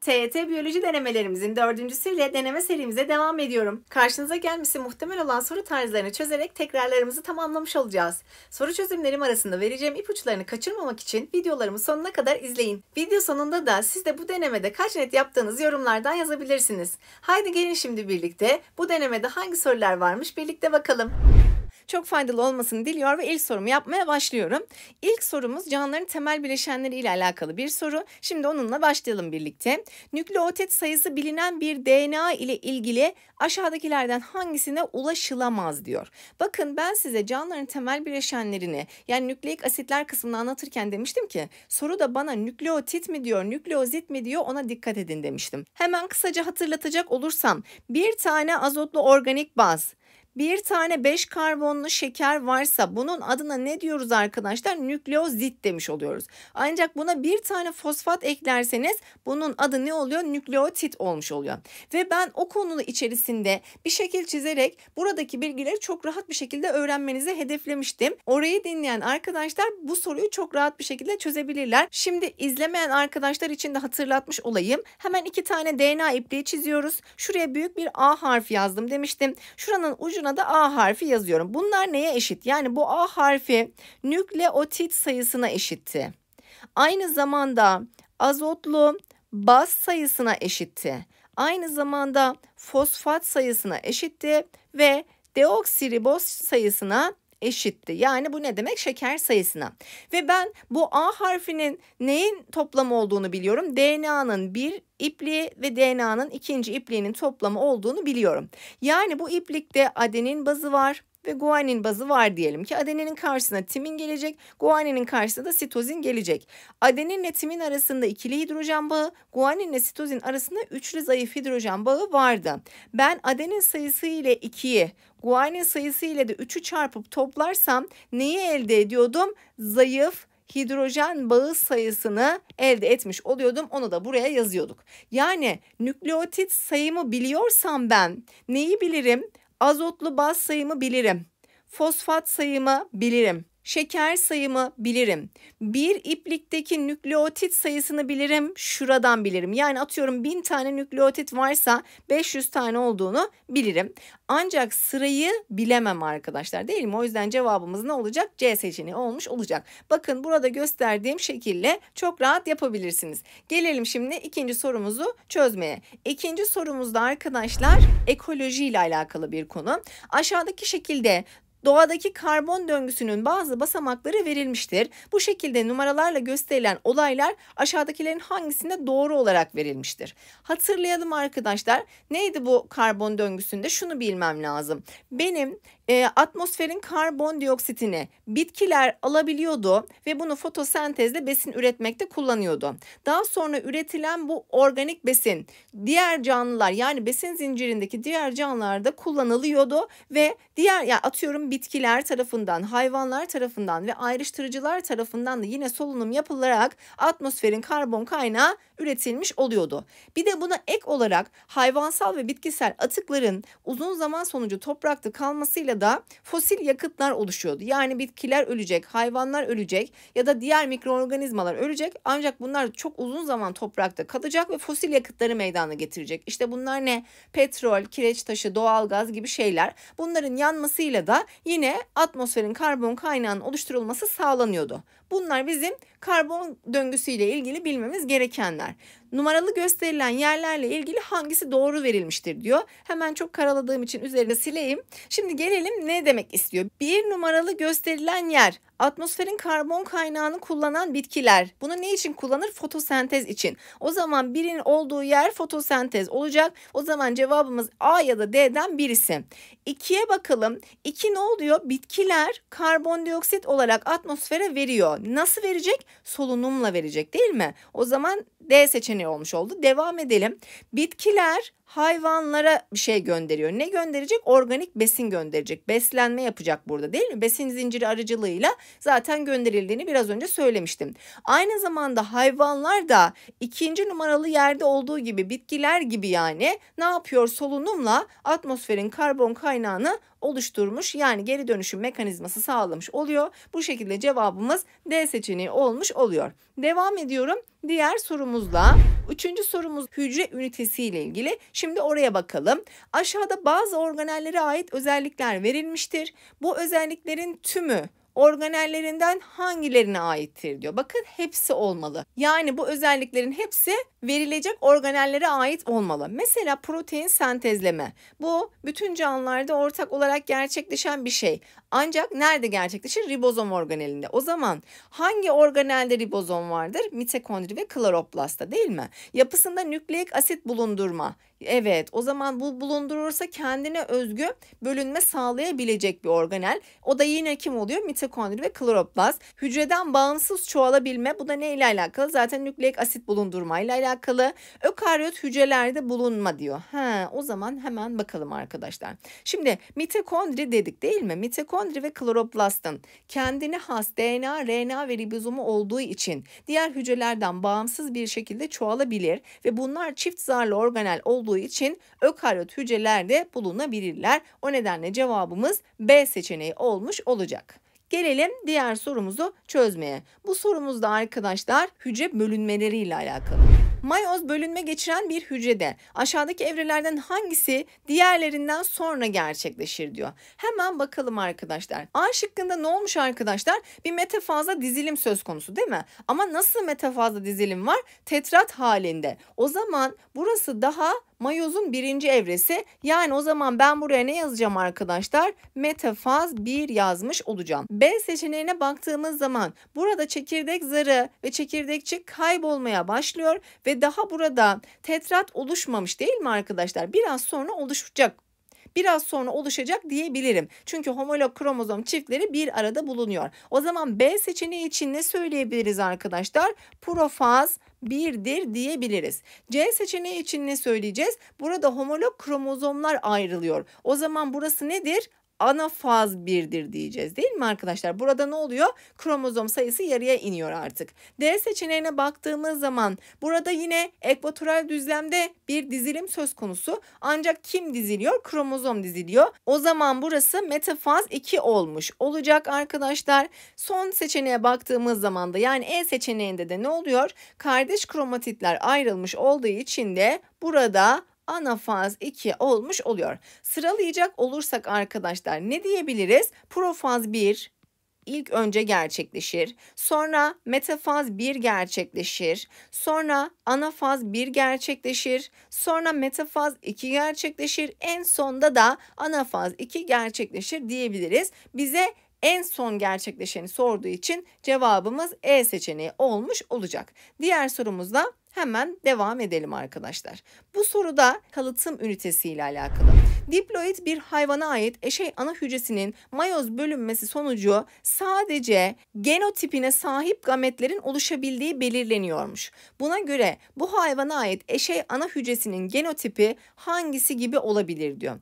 TYT biyoloji denemelerimizin dördüncüsüyle deneme serimize devam ediyorum. Karşınıza gelmesi muhtemel olan soru tarzlarını çözerek tekrarlarımızı tamamlamış olacağız. Soru çözümlerim arasında vereceğim ipuçlarını kaçırmamak için videolarımı sonuna kadar izleyin. Video sonunda da siz de bu denemede kaç net yaptığınız yorumlardan yazabilirsiniz. Haydi gelin şimdi birlikte bu denemede hangi sorular varmış birlikte bakalım. Çok faydalı olmasını diliyor ve ilk sorumu yapmaya başlıyorum. İlk sorumuz canlıların temel bileşenleri ile alakalı bir soru. Şimdi onunla başlayalım birlikte. Nükleotit sayısı bilinen bir DNA ile ilgili aşağıdakilerden hangisine ulaşılamaz diyor. Bakın ben size canlıların temel bileşenlerini yani nükleik asitler kısmını anlatırken demiştim ki soru da bana nükleotit mi diyor, nükleozit mi diyor ona dikkat edin demiştim. Hemen kısaca hatırlatacak olursam bir tane azotlu organik baz, bir tane 5 karbonlu şeker varsa bunun adına ne diyoruz arkadaşlar? Nükleozit demiş oluyoruz. Ancak buna bir tane fosfat eklerseniz bunun adı ne oluyor? Nükleotit olmuş oluyor. Ve ben o konunun içerisinde bir şekil çizerek buradaki bilgileri çok rahat bir şekilde öğrenmenizi hedeflemiştim. Orayı dinleyen arkadaşlar bu soruyu çok rahat bir şekilde çözebilirler. Şimdi izlemeyen arkadaşlar için de hatırlatmış olayım. Hemen iki tane DNA ipliği çiziyoruz. Şuraya büyük bir A harfi yazdım demiştim. Şuranın ucu ucuna da A harfi yazıyorum. Bunlar neye eşit? Yani bu A harfi nükleotit sayısına eşitti. Aynı zamanda azotlu baz sayısına eşitti. Aynı zamanda fosfat sayısına eşitti ve deoksiriboz sayısına eşitti. Yani bu ne demek? Şeker sayısına. Ve ben bu A harfinin neyin toplamı olduğunu biliyorum. DNA'nın bir ipliği ve DNA'nın ikinci ipliğinin toplamı olduğunu biliyorum. Yani bu iplikte adenin bazı var ve guanin bazı var diyelim ki adeninin karşısına timin gelecek, guaninin karşısına da sitozin gelecek. Adeninle timin arasında ikili hidrojen bağı, guaninle sitozin arasında üçlü zayıf hidrojen bağı vardı. Ben adenin sayısı ile 2'yi, guanin sayısı ile de 3'ü çarpıp toplarsam neyi elde ediyordum? Zayıf hidrojen bağı sayısını elde etmiş oluyordum. Onu da buraya yazıyorduk. Yani nükleotit sayımı biliyorsam ben neyi bilirim? Azotlu baz sayımı bilirim. Fosfat sayımı bilirim şeker sayımı bilirim. Bir iplikteki nükleotit sayısını bilirim. Şuradan bilirim. Yani atıyorum bin tane nükleotit varsa 500 tane olduğunu bilirim. Ancak sırayı bilemem arkadaşlar değil mi? O yüzden cevabımız ne olacak? C seçeneği olmuş olacak. Bakın burada gösterdiğim şekilde çok rahat yapabilirsiniz. Gelelim şimdi ikinci sorumuzu çözmeye. İkinci sorumuzda arkadaşlar ekoloji ile alakalı bir konu. Aşağıdaki şekilde doğadaki karbon döngüsünün bazı basamakları verilmiştir. Bu şekilde numaralarla gösterilen olaylar aşağıdakilerin hangisinde doğru olarak verilmiştir? Hatırlayalım arkadaşlar. Neydi bu karbon döngüsünde? Şunu bilmem lazım. Benim e, atmosferin karbondioksitini bitkiler alabiliyordu ve bunu fotosentezle besin üretmekte kullanıyordu. Daha sonra üretilen bu organik besin diğer canlılar yani besin zincirindeki diğer canlılarda kullanılıyordu ve diğer yani atıyorum bitkiler tarafından, hayvanlar tarafından ve ayrıştırıcılar tarafından da yine solunum yapılarak atmosferin karbon kaynağı üretilmiş oluyordu. Bir de buna ek olarak hayvansal ve bitkisel atıkların uzun zaman sonucu toprakta kalmasıyla da fosil yakıtlar oluşuyordu. Yani bitkiler ölecek, hayvanlar ölecek ya da diğer mikroorganizmalar ölecek ancak bunlar çok uzun zaman toprakta kalacak ve fosil yakıtları meydana getirecek. İşte bunlar ne? Petrol, kireç taşı, doğalgaz gibi şeyler. Bunların yanmasıyla da yine atmosferin karbon kaynağının oluşturulması sağlanıyordu. Bunlar bizim karbon döngüsüyle ilgili bilmemiz gerekenler. Numaralı gösterilen yerlerle ilgili hangisi doğru verilmiştir diyor. Hemen çok karaladığım için üzerine sileyim. Şimdi gelelim ne demek istiyor. Bir numaralı gösterilen yer atmosferin karbon kaynağını kullanan bitkiler. Bunu ne için kullanır? Fotosentez için. O zaman birinin olduğu yer fotosentez olacak. O zaman cevabımız A ya da D'den birisi. İkiye bakalım. İki ne oluyor? Bitkiler karbondioksit olarak atmosfere veriyor. Nasıl verecek? Solunumla verecek değil mi? O zaman D seçeneği olmuş oldu. Devam edelim. Bitkiler hayvanlara bir şey gönderiyor. Ne gönderecek? Organik besin gönderecek. Beslenme yapacak burada değil mi? Besin zinciri aracılığıyla zaten gönderildiğini biraz önce söylemiştim. Aynı zamanda hayvanlar da ikinci numaralı yerde olduğu gibi bitkiler gibi yani ne yapıyor? Solunumla atmosferin karbon kaynağını oluşturmuş yani geri dönüşüm mekanizması sağlamış oluyor. Bu şekilde cevabımız D seçeneği olmuş oluyor. Devam ediyorum diğer sorumuzla. Üçüncü sorumuz hücre ünitesi ile ilgili. Şimdi oraya bakalım. Aşağıda bazı organellere ait özellikler verilmiştir. Bu özelliklerin tümü organellerinden hangilerine aittir diyor. Bakın hepsi olmalı. Yani bu özelliklerin hepsi verilecek organellere ait olmalı. Mesela protein sentezleme. Bu bütün canlılarda ortak olarak gerçekleşen bir şey. Ancak nerede gerçekleşir? Ribozom organelinde. O zaman hangi organelde ribozom vardır? Mitokondri ve kloroplastta değil mi? Yapısında nükleik asit bulundurma Evet o zaman bu bulundurursa kendine özgü bölünme sağlayabilecek bir organel. O da yine kim oluyor? Mitokondri ve kloroplast. Hücreden bağımsız çoğalabilme bu da ne ile alakalı? Zaten nükleik asit bulundurmayla alakalı. Ökaryot hücrelerde bulunma diyor. Ha, o zaman hemen bakalım arkadaşlar. Şimdi mitokondri dedik değil mi? Mitokondri ve kloroplastın kendine has DNA, RNA ve ribozomu olduğu için diğer hücrelerden bağımsız bir şekilde çoğalabilir ve bunlar çift zarlı organel olduğu olduğu için ökaryot hücrelerde bulunabilirler. O nedenle cevabımız B seçeneği olmuş olacak. Gelelim diğer sorumuzu çözmeye. Bu sorumuzda arkadaşlar hücre bölünmeleriyle alakalı. Mayoz bölünme geçiren bir hücrede aşağıdaki evrelerden hangisi diğerlerinden sonra gerçekleşir diyor. Hemen bakalım arkadaşlar. A şıkkında ne olmuş arkadaşlar? Bir metafazla dizilim söz konusu değil mi? Ama nasıl metafazla dizilim var? Tetrat halinde. O zaman burası daha Mayoz'un birinci evresi yani o zaman ben buraya ne yazacağım arkadaşlar? Metafaz 1 yazmış olacağım. B seçeneğine baktığımız zaman burada çekirdek zarı ve çekirdekçi kaybolmaya başlıyor ve daha burada tetrat oluşmamış değil mi arkadaşlar? Biraz sonra oluşacak biraz sonra oluşacak diyebilirim. Çünkü homolog kromozom çiftleri bir arada bulunuyor. O zaman B seçeneği için ne söyleyebiliriz arkadaşlar? Profaz birdir diyebiliriz. C seçeneği için ne söyleyeceğiz? Burada homolog kromozomlar ayrılıyor. O zaman burası nedir? ana faz birdir diyeceğiz değil mi arkadaşlar? Burada ne oluyor? Kromozom sayısı yarıya iniyor artık. D seçeneğine baktığımız zaman burada yine ekvatoral düzlemde bir dizilim söz konusu. Ancak kim diziliyor? Kromozom diziliyor. O zaman burası metafaz 2 olmuş olacak arkadaşlar. Son seçeneğe baktığımız zaman da yani E seçeneğinde de ne oluyor? Kardeş kromatitler ayrılmış olduğu için de burada Ana faz 2 olmuş oluyor. Sıralayacak olursak arkadaşlar ne diyebiliriz? Profaz 1, ilk önce gerçekleşir. Sonra metafaz 1 gerçekleşir. Sonra anafaz 1 gerçekleşir. Sonra metafaz 2 gerçekleşir. En sonda da anafaz 2 gerçekleşir diyebiliriz. Bize en son gerçekleşeni sorduğu için cevabımız E seçeneği olmuş olacak. Diğer sorumuzda Hemen devam edelim arkadaşlar. Bu soruda kalıtım ünitesi ile alakalı. Diploid bir hayvana ait eşey ana hücresinin mayoz bölünmesi sonucu sadece genotipine sahip gametlerin oluşabildiği belirleniyormuş. Buna göre bu hayvana ait eşey ana hücresinin genotipi hangisi gibi olabilir diyor.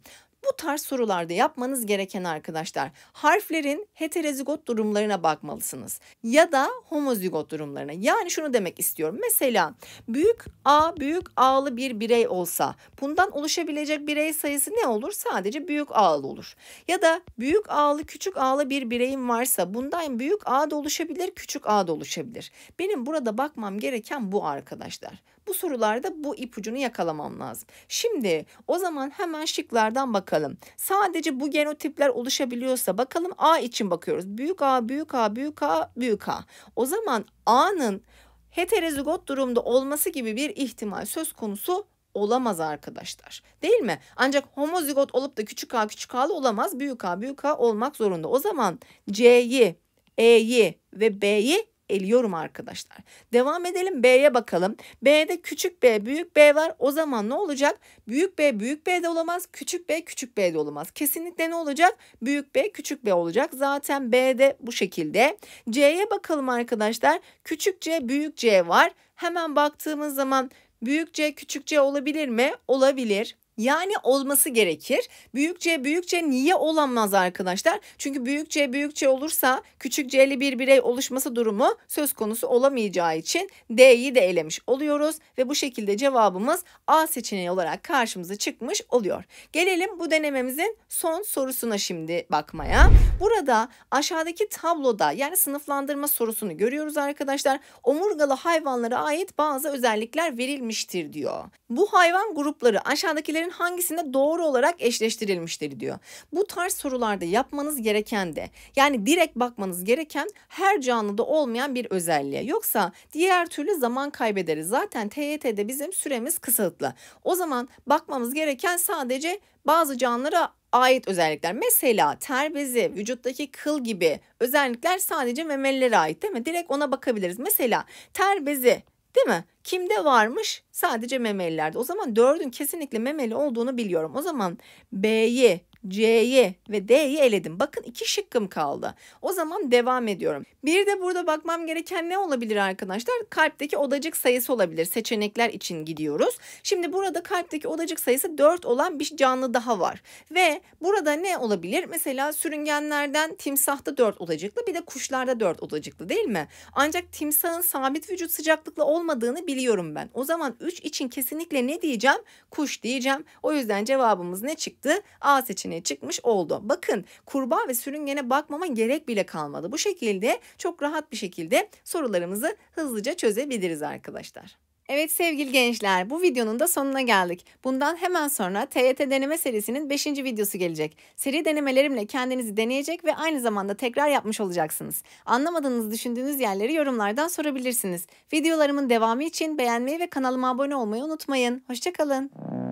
Bu tarz sorularda yapmanız gereken arkadaşlar harflerin heterozigot durumlarına bakmalısınız ya da homozigot durumlarına. Yani şunu demek istiyorum. Mesela büyük A büyük A'lı bir birey olsa bundan oluşabilecek birey sayısı ne olur? Sadece büyük A'lı olur. Ya da büyük A'lı küçük A'lı bir bireyim varsa bundan büyük A da oluşabilir küçük A da oluşabilir. Benim burada bakmam gereken bu arkadaşlar. Bu sorularda bu ipucunu yakalamam lazım. Şimdi o zaman hemen şıklardan bakalım. Sadece bu genotipler oluşabiliyorsa bakalım A için bakıyoruz. Büyük A, büyük A, büyük A, büyük A. O zaman A'nın heterozigot durumda olması gibi bir ihtimal söz konusu olamaz arkadaşlar. Değil mi? Ancak homozigot olup da küçük a küçük a'lı olamaz. Büyük a büyük a olmak zorunda. O zaman C'yi, E'yi ve B'yi eliyorum arkadaşlar. Devam edelim B'ye bakalım. B'de küçük B büyük B var. O zaman ne olacak? Büyük B büyük B de olamaz. Küçük B küçük B de olamaz. Kesinlikle ne olacak? Büyük B küçük B olacak. Zaten B'de bu şekilde. C'ye bakalım arkadaşlar. Küçük C büyük C var. Hemen baktığımız zaman büyük C küçük C olabilir mi? Olabilir. Yani olması gerekir. Büyükçe büyükçe niye olamaz arkadaşlar? Çünkü büyükçe büyükçe olursa küçük bir birey oluşması durumu söz konusu olamayacağı için D'yi de elemiş oluyoruz ve bu şekilde cevabımız A seçeneği olarak karşımıza çıkmış oluyor. Gelelim bu denememizin son sorusuna şimdi bakmaya. Burada aşağıdaki tabloda yani sınıflandırma sorusunu görüyoruz arkadaşlar. Omurgalı hayvanlara ait bazı özellikler verilmiştir diyor. Bu hayvan grupları aşağıdakilerin öğretilerin hangisinde doğru olarak eşleştirilmiştir diyor. Bu tarz sorularda yapmanız gereken de yani direkt bakmanız gereken her canlıda olmayan bir özelliğe. Yoksa diğer türlü zaman kaybederiz. Zaten TYT'de bizim süremiz kısıtlı. O zaman bakmamız gereken sadece bazı canlılara ait özellikler. Mesela ter bezi, vücuttaki kıl gibi özellikler sadece memelilere ait değil mi? Direkt ona bakabiliriz. Mesela ter bezi değil mi? Kimde varmış? Sadece memelilerde. O zaman 4'ün kesinlikle memeli olduğunu biliyorum. O zaman B'yi C'yi ve D'yi eledim. Bakın iki şıkkım kaldı. O zaman devam ediyorum. Bir de burada bakmam gereken ne olabilir arkadaşlar? Kalpteki odacık sayısı olabilir. Seçenekler için gidiyoruz. Şimdi burada kalpteki odacık sayısı 4 olan bir canlı daha var. Ve burada ne olabilir? Mesela sürüngenlerden timsahta 4 odacıklı bir de kuşlarda 4 odacıklı değil mi? Ancak timsahın sabit vücut sıcaklıkla olmadığını biliyorum ben. O zaman 3 için kesinlikle ne diyeceğim? Kuş diyeceğim. O yüzden cevabımız ne çıktı? A seçeneği yüksekliğine çıkmış oldu. Bakın kurbağa ve sürüngene bakmama gerek bile kalmadı. Bu şekilde çok rahat bir şekilde sorularımızı hızlıca çözebiliriz arkadaşlar. Evet sevgili gençler bu videonun da sonuna geldik. Bundan hemen sonra TYT deneme serisinin 5. videosu gelecek. Seri denemelerimle kendinizi deneyecek ve aynı zamanda tekrar yapmış olacaksınız. Anlamadığınız düşündüğünüz yerleri yorumlardan sorabilirsiniz. Videolarımın devamı için beğenmeyi ve kanalıma abone olmayı unutmayın. Hoşçakalın.